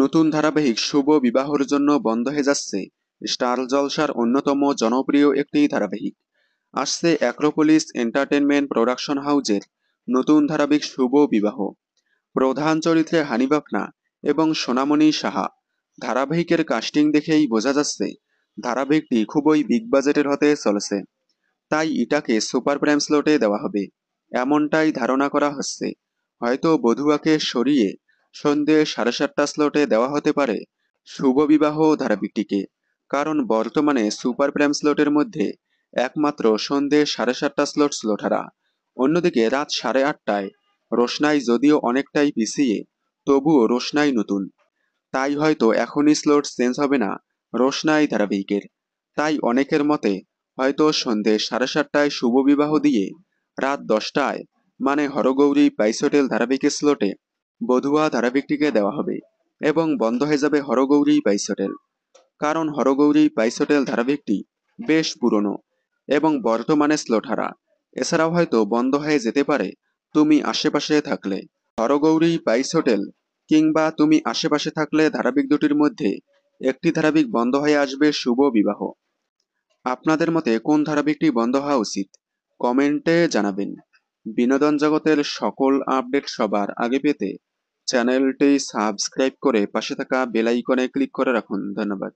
নতুন ধারাবাহিক শুভ বিবাহর জন্য বন্ধ হয়ে যাচ্ছে স্টার জলসার অন্যতম জনপ্রিয় একটি ধারাবাহিক আসছে অ্যাক্রোপোলিস এন্টারটেনমেন্ট প্রোডাকশন হাউজের নতুন ধারাবাহিক শুভ বিবাহ প্রধান চরিত্রে হানিবাফনা এবং সোনামণি সাহা ধারাবাহিকের কাস্টিং দেখেই বোঝা যাচ্ছে ধারাবাহিকটি খুবই বিগ বাজেটের হতে চলেছে তাই এটাকে সুপার প্রাইম স্লোটে দেওয়া হবে এমনটাই ধারণা করা হচ্ছে হয়তো বধুয়াকে সরিয়ে সন্ধ্যে সাড়ে সাতটা স্লটে দেওয়া হতে পারে শুভ বিবাহ ধারাবাহিকটিকে কারণ বর্তমানে সুপার প্রাইম স্লটের মধ্যে একমাত্র সন্ধ্যে সাড়ে সাতটা স্লট ছিল হারা অন্যদিকে রাত সাড়ে আটটায় রোশনাই যদিও অনেকটাই পিছিয়ে তবুও রোশনাই নতুন তাই হয়তো এখনই স্লট চেঞ্জ হবে না রোশনাই ধারাবাহিকের তাই অনেকের মতে হয়তো সন্ধে সাড়ে সাতটায় শুভ বিবাহ দিয়ে রাত দশটায় মানে হরগৌরী পাইসোটেল ধারাবাহিকের স্লটে বধুয়া ধারাবিকটিকে দেওয়া হবে এবং বন্ধ হয়ে যাবে হরগৌরী পাইস হোটেল কারণ হরগৌরী পাইস হোটেল বেশ পুরনো এবং বর্তমানে স্লোঠারা এছাড়াও হয়তো বন্ধ হয়ে যেতে পারে তুমি আশেপাশে থাকলে হরগৌরী পাইস হোটেল কিংবা তুমি আশেপাশে থাকলে ধারাবিক দুটির মধ্যে একটি ধারাবিক বন্ধ হয়ে আসবে শুভ বিবাহ আপনাদের মতে কোন ধারাবাহিকটি বন্ধ হওয়া উচিত কমেন্টে জানাবেন বিনোদন জগতের সকল আপডেট সবার আগে পেতে চ্যানেলটি সাবস্ক্রাইব করে পাশে থাকা বেল আইকনে ক্লিক করে রাখুন ধন্যবাদ